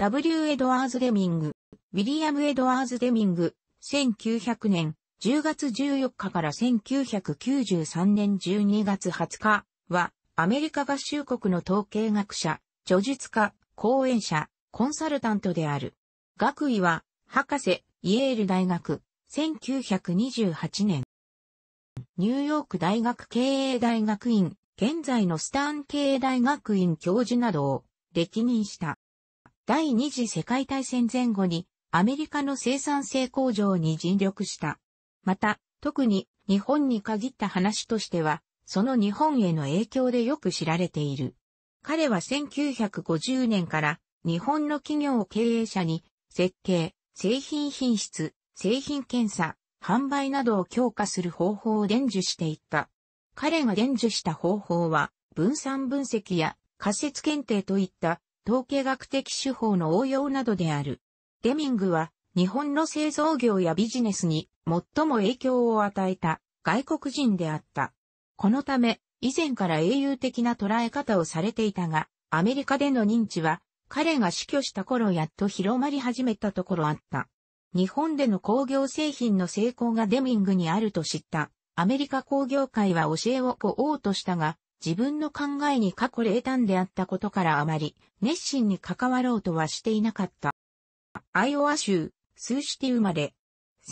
W. エドワーズ・デミング、ウィリアム・エドワーズ・デミング、1900年10月14日から1993年12月20日は、アメリカ合衆国の統計学者、著述家、講演者、コンサルタントである。学位は、博士、イエール大学、1928年。ニューヨーク大学経営大学院、現在のスタン経営大学院教授などを歴任した。第二次世界大戦前後にアメリカの生産性向上に尽力した。また、特に日本に限った話としては、その日本への影響でよく知られている。彼は1950年から日本の企業経営者に設計、製品品質、製品検査、販売などを強化する方法を伝授していった。彼が伝授した方法は分散分析や仮説検定といった統計学的手法の応用などである。デミングは、日本の製造業やビジネスに最も影響を与えた外国人であった。このため、以前から英雄的な捉え方をされていたが、アメリカでの認知は、彼が死去した頃やっと広まり始めたところあった。日本での工業製品の成功がデミングにあると知った。アメリカ工業界は教えを請おうとしたが、自分の考えに過去冷淡であったことからあまり熱心に関わろうとはしていなかった。アイオワ州、スーシティ生まれ。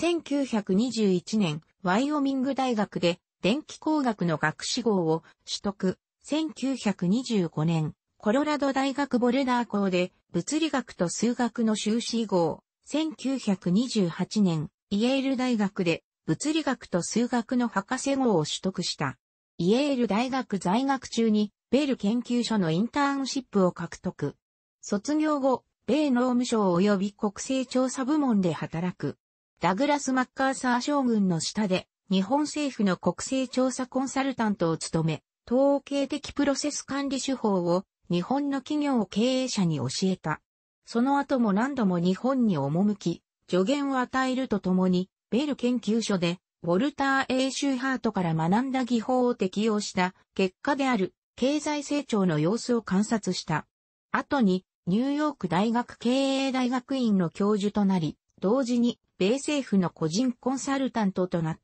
1921年、ワイオミング大学で電気工学の学士号を取得。1925年、コロラド大学ボルダー校で物理学と数学の修士号。1928年、イェール大学で物理学と数学の博士号を取得した。イエール大学在学中に、ベール研究所のインターンシップを獲得。卒業後、米農務省及び国勢調査部門で働く。ダグラス・マッカーサー将軍の下で、日本政府の国勢調査コンサルタントを務め、統計的プロセス管理手法を日本の企業経営者に教えた。その後も何度も日本に赴き、助言を与えるとともに、ベール研究所でウォルター・エイ・シューハートから学んだ技法を適用した結果である経済成長の様子を観察した。後にニューヨーク大学経営大学院の教授となり、同時に米政府の個人コンサルタントとなっ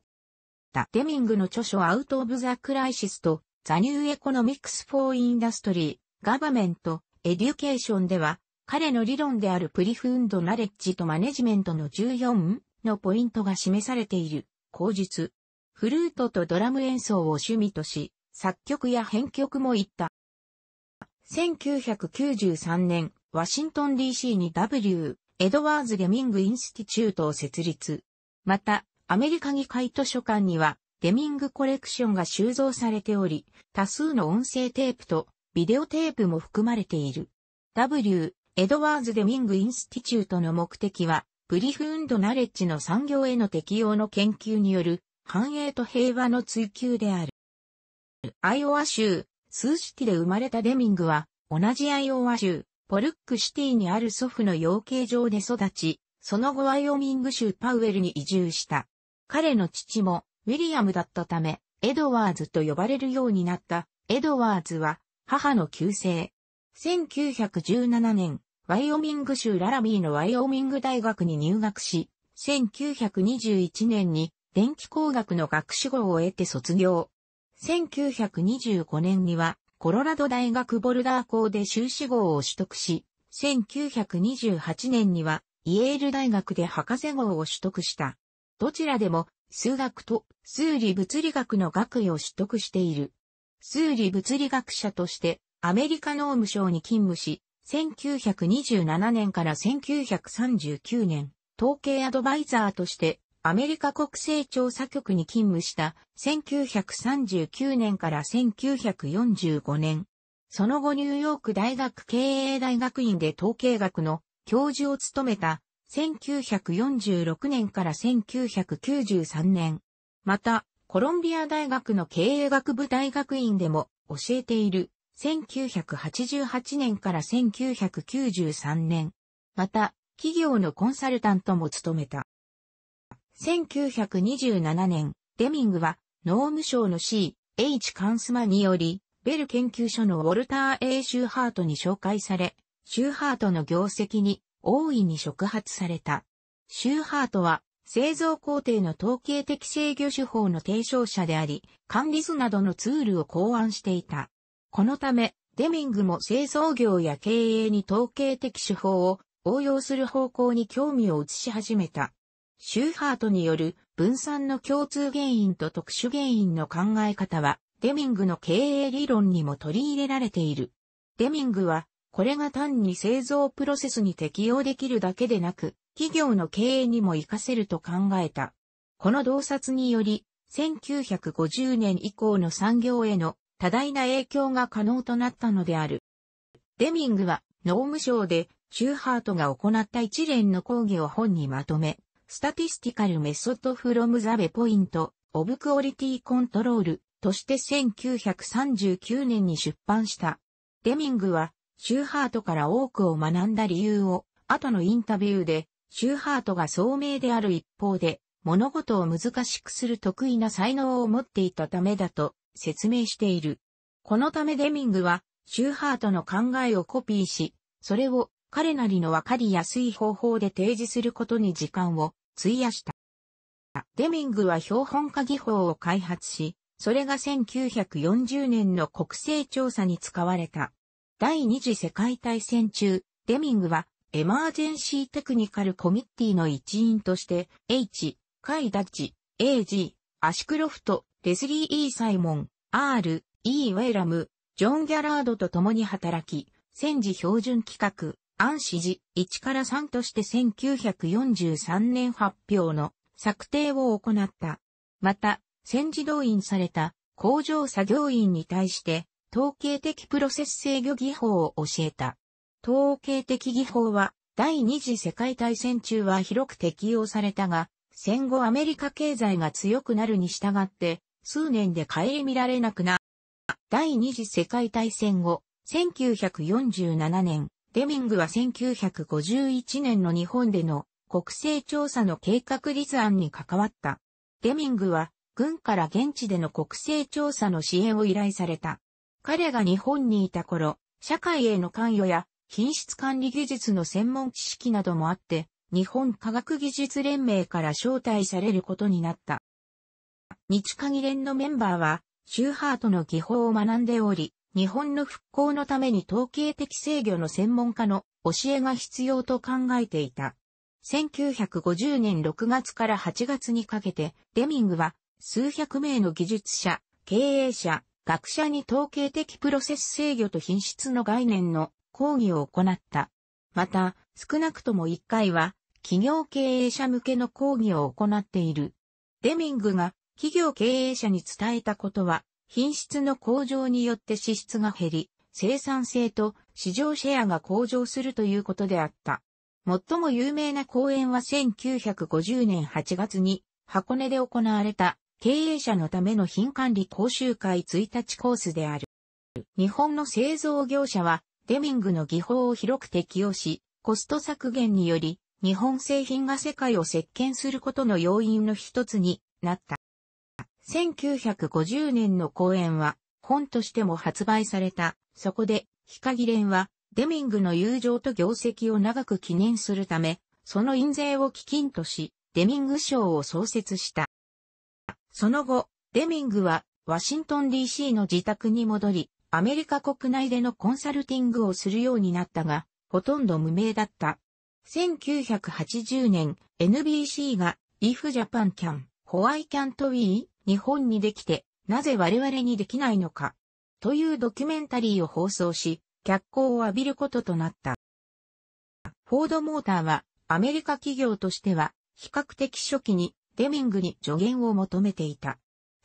た。デミングの著書アウト・オブ・ザ・クライシスとザ・ニュー・エコノミクス・フォー・インダストリー、ガバメント、エデュケーションでは、彼の理論であるプリフウンド・ナレッジとマネジメントの14のポイントが示されている。口述。フルートとドラム演奏を趣味とし、作曲や編曲も行った。1993年、ワシントン DC に W、エドワーズ・デミング・インスティチュートを設立。また、アメリカ議会図書館には、デミングコレクションが収蔵されており、多数の音声テープとビデオテープも含まれている。W、エドワーズ・デミング・インスティチュートの目的は、グリフンド・ナレッジの産業への適用の研究による繁栄と平和の追求である。アイオワ州、スーシティで生まれたデミングは、同じアイオワ州、ポルックシティにある祖父の養鶏場で育ち、その後ワイオミング州パウエルに移住した。彼の父も、ウィリアムだったため、エドワーズと呼ばれるようになった、エドワーズは、母の旧姓。1917年、ワイオミング州ララミーのワイオミング大学に入学し、1921年に電気工学の学士号を得て卒業。1925年にはコロラド大学ボルダー校で修士号を取得し、1928年にはイエール大学で博士号を取得した。どちらでも数学と数理物理学の学位を取得している。数理物理学者としてアメリカ農務省に勤務し、1927年から1939年、統計アドバイザーとしてアメリカ国勢調査局に勤務した1939年から1945年。その後ニューヨーク大学経営大学院で統計学の教授を務めた1946年から1993年。また、コロンビア大学の経営学部大学院でも教えている1988年から1993年、また、企業のコンサルタントも務めた。1927年、デミングは、農務省の C、H カンスマにより、ベル研究所のウォルター A シューハートに紹介され、シューハートの業績に大いに触発された。シューハートは、製造工程の統計的制御手法の提唱者であり、管理図などのツールを考案していた。このため、デミングも製造業や経営に統計的手法を応用する方向に興味を移し始めた。シューハートによる分散の共通原因と特殊原因の考え方は、デミングの経営理論にも取り入れられている。デミングは、これが単に製造プロセスに適用できるだけでなく、企業の経営にも活かせると考えた。この洞察により、1950年以降の産業への多大な影響が可能となったのである。デミングは、農務省で、シューハートが行った一連の講義を本にまとめ、スタティスティカルメソッドフロムザベポイント、オブクオリティコントロールとして1939年に出版した。デミングは、シューハートから多くを学んだ理由を、後のインタビューで、シューハートが聡明である一方で、物事を難しくする得意な才能を持っていたためだと説明している。このためデミングは、シューハートの考えをコピーし、それを彼なりのわかりやすい方法で提示することに時間を費やした。デミングは標本化技法を開発し、それが1940年の国勢調査に使われた。第二次世界大戦中、デミングはエマージェンシーテクニカルコミッティの一員として、H、カイダッチ、AG、アシクロフト、レスリー・イー・サイモン、R、E・ ウェイラム、ジョン・ギャラードと共に働き、戦時標準規格、暗シジ、1から3として1943年発表の策定を行った。また、戦時動員された工場作業員に対して統計的プロセス制御技法を教えた。統計的技法は第二次世界大戦中は広く適用されたが、戦後アメリカ経済が強くなるに従って数年でり見られなくな、第二次世界大戦後、1947年、デミングは1951年の日本での国勢調査の計画立案に関わった。デミングは軍から現地での国勢調査の支援を依頼された。彼が日本にいた頃、社会への関与や品質管理技術の専門知識などもあって、日本科学技術連盟から招待されることになった。日鍵連のメンバーは、シューハートの技法を学んでおり、日本の復興のために統計的制御の専門家の教えが必要と考えていた。1950年6月から8月にかけて、デミングは数百名の技術者、経営者、学者に統計的プロセス制御と品質の概念の講義を行った。また、少なくとも1回は、企業経営者向けの講義を行っている。デミングが企業経営者に伝えたことは、品質の向上によって支出が減り、生産性と市場シェアが向上するということであった。最も有名な講演は1950年8月に箱根で行われた経営者のための品管理講習会1日コースである。日本の製造業者はデミングの技法を広く適用し、コスト削減により日本製品が世界を席巻することの要因の一つになった。1950年の公演は本としても発売された。そこで、ヒカギレンはデミングの友情と業績を長く記念するため、その印税を基金とし、デミング賞を創設した。その後、デミングはワシントン DC の自宅に戻り、アメリカ国内でのコンサルティングをするようになったが、ほとんど無名だった。1980年、NBC が If Japan Can, Why Can't We? 日本にできて、なぜ我々にできないのか、というドキュメンタリーを放送し、脚光を浴びることとなった。フォードモーターは、アメリカ企業としては、比較的初期に、デミングに助言を求めていた。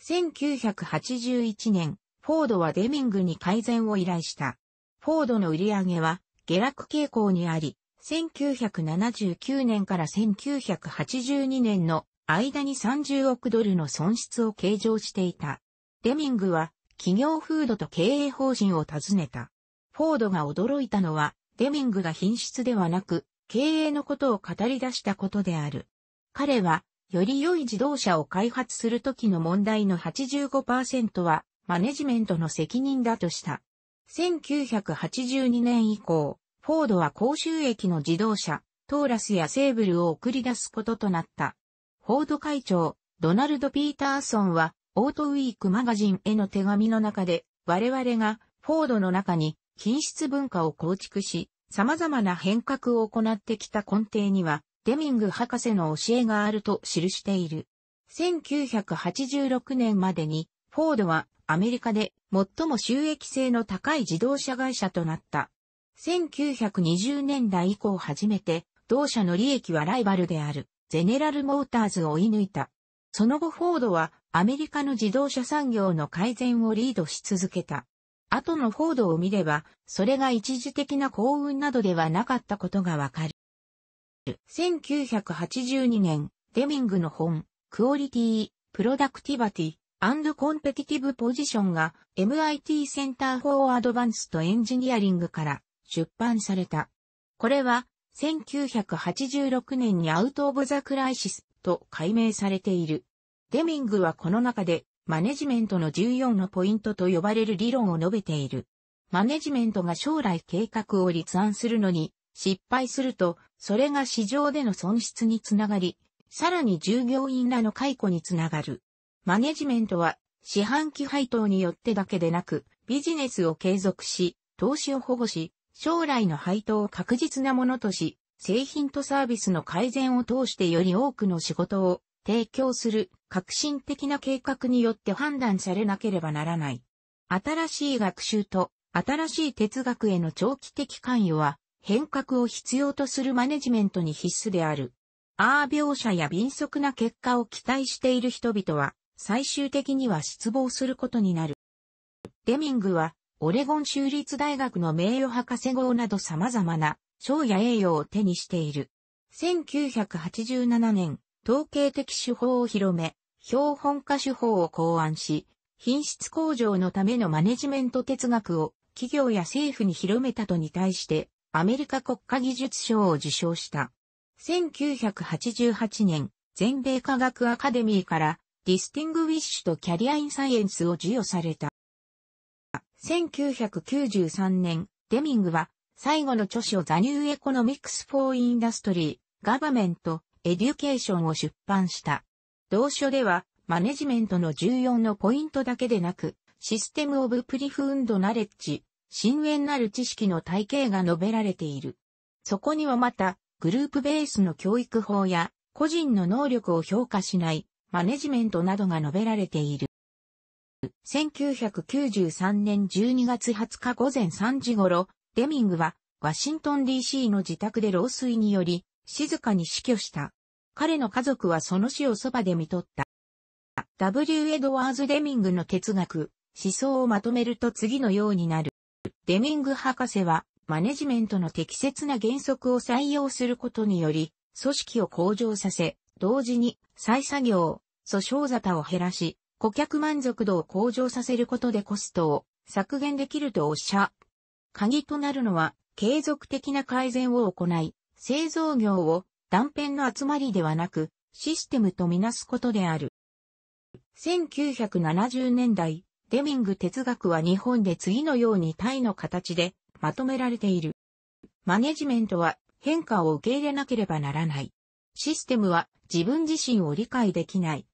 1981年、フォードはデミングに改善を依頼した。フォードの売り上げは下落傾向にあり、1979年から1982年の間に30億ドルの損失を計上していた。デミングは企業風土と経営方針を尋ねた。フォードが驚いたのは、デミングが品質ではなく、経営のことを語り出したことである。彼は、より良い自動車を開発するときの問題の85%は、マネジメントの責任だとした。1982年以降、フォードは高収益の自動車、トーラスやセーブルを送り出すこととなった。フォード会長、ドナルド・ピーターソンは、オートウィークマガジンへの手紙の中で、我々がフォードの中に品質文化を構築し、様々な変革を行ってきた根底には、デミング博士の教えがあると記している。1986年までに、フォードはアメリカで最も収益性の高い自動車会社となった。1920年代以降初めて、同社の利益はライバルである。ゼネラルモーターズを追い抜いた。その後フォードはアメリカの自動車産業の改善をリードし続けた。後のフォードを見れば、それが一時的な幸運などではなかったことがわかる。1982年、デミングの本、クオリティ、プロダクティバティ、アンドコンペティティブポジションが MIT センターフォーアドバンスとエンジニアリングから出版された。これは1986年にアウト・オブ・ザ・クライシスと改名されている。デミングはこの中で、マネジメントの14のポイントと呼ばれる理論を述べている。マネジメントが将来計画を立案するのに、失敗すると、それが市場での損失につながり、さらに従業員らの解雇につながる。マネジメントは、市販機配当によってだけでなく、ビジネスを継続し、投資を保護し、将来の配当を確実なものとし、製品とサービスの改善を通してより多くの仕事を提供する革新的な計画によって判断されなければならない。新しい学習と新しい哲学への長期的関与は変革を必要とするマネジメントに必須である。アー描写や敏速な結果を期待している人々は最終的には失望することになる。デミングはオレゴン州立大学の名誉博士号など様々な賞や栄誉を手にしている。1987年、統計的手法を広め、標本化手法を考案し、品質向上のためのマネジメント哲学を企業や政府に広めたとに対して、アメリカ国家技術賞を受賞した。1988年、全米科学アカデミーからディスティングウィッシュとキャリアインサイエンスを授与された。1993年、デミングは、最後の著書ザニューエコノミクスフォーインダストリー、ガバメント、エデュケーションを出版した。同書では、マネジメントの14のポイントだけでなく、システムオブプリフウンドナレッジ、深淵なる知識の体系が述べられている。そこにはまた、グループベースの教育法や、個人の能力を評価しない、マネジメントなどが述べられている。1993年12月20日午前3時頃、デミングは、ワシントン DC の自宅で老衰により、静かに死去した。彼の家族はその死をそばで見とった。W. エドワーズ・デミングの哲学、思想をまとめると次のようになる。デミング博士は、マネジメントの適切な原則を採用することにより、組織を向上させ、同時に再作業、訴訟沙汰を減らし、顧客満足度を向上させることでコストを削減できるとおっしゃ。鍵となるのは、継続的な改善を行い、製造業を断片の集まりではなく、システムとみなすことである。1970年代、デミング哲学は日本で次のようにタイの形でまとめられている。マネジメントは変化を受け入れなければならない。システムは自分自身を理解できない。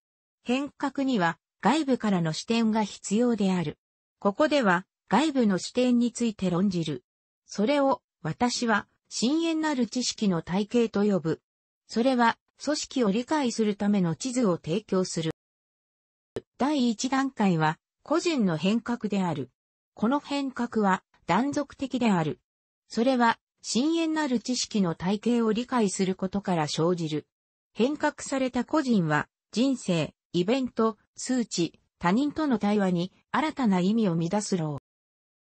変革には外部からの視点が必要である。ここでは外部の視点について論じる。それを私は深淵なる知識の体系と呼ぶ。それは組織を理解するための地図を提供する。第1段階は個人の変革である。この変革は断続的である。それは深淵なる知識の体系を理解することから生じる。変革された個人は人生、イベント、数値、他人との対話に新たな意味を乱すろ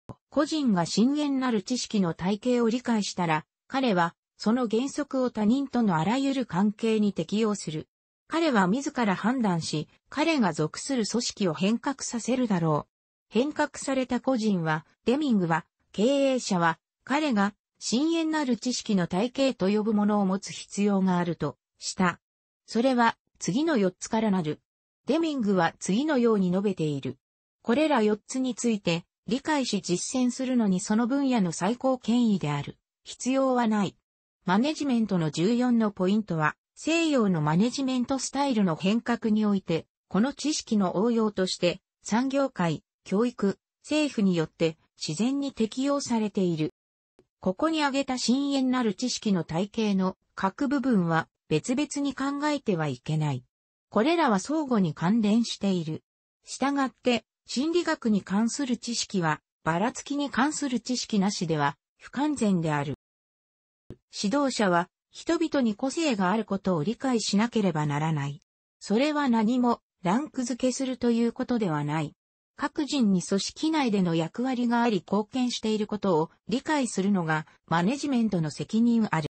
う。個人が深淵なる知識の体系を理解したら、彼はその原則を他人とのあらゆる関係に適用する。彼は自ら判断し、彼が属する組織を変革させるだろう。変革された個人は、デミングは、経営者は、彼が、深淵なる知識の体系と呼ぶものを持つ必要があると、した。それは、次の4つからなる。デミングは次のように述べている。これら4つについて理解し実践するのにその分野の最高権威である。必要はない。マネジメントの14のポイントは、西洋のマネジメントスタイルの変革において、この知識の応用として、産業界、教育、政府によって自然に適用されている。ここに挙げた深淵なる知識の体系の各部分は別々に考えてはいけない。これらは相互に関連している。したがって、心理学に関する知識は、ばらつきに関する知識なしでは、不完全である。指導者は、人々に個性があることを理解しなければならない。それは何も、ランク付けするということではない。各人に組織内での役割があり貢献していることを理解するのがマネジメントの責任ある。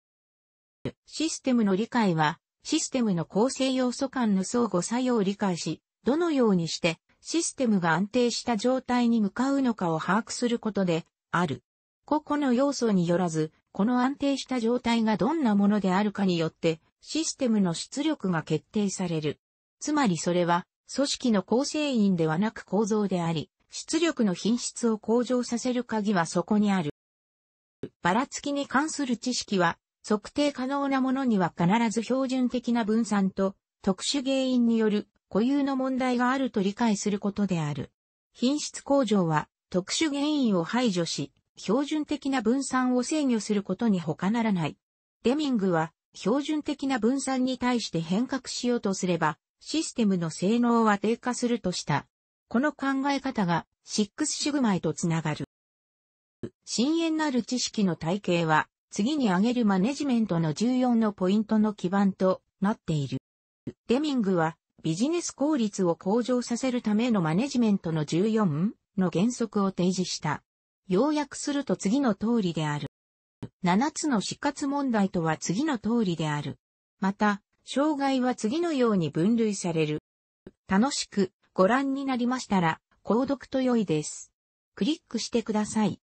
システムの理解はシステムの構成要素間の相互作用を理解し、どのようにしてシステムが安定した状態に向かうのかを把握することである。個々の要素によらず、この安定した状態がどんなものであるかによってシステムの出力が決定される。つまりそれは組織の構成員ではなく構造であり、出力の品質を向上させる鍵はそこにある。ばらつきに関する知識は測定可能なものには必ず標準的な分散と特殊原因による固有の問題があると理解することである。品質向上は特殊原因を排除し、標準的な分散を制御することに他ならない。デミングは標準的な分散に対して変革しようとすれば、システムの性能は低下するとした。この考え方がシックスシグマへとつながる。深淵なる知識の体系は次に挙げるマネジメントの14のポイントの基盤となっている。デミングはビジネス効率を向上させるためのマネジメントの14の原則を提示した。要約すると次の通りである。7つの死活問題とは次の通りである。また、障害は次のように分類される。楽しくご覧になりましたら、購読と良いです。クリックしてください。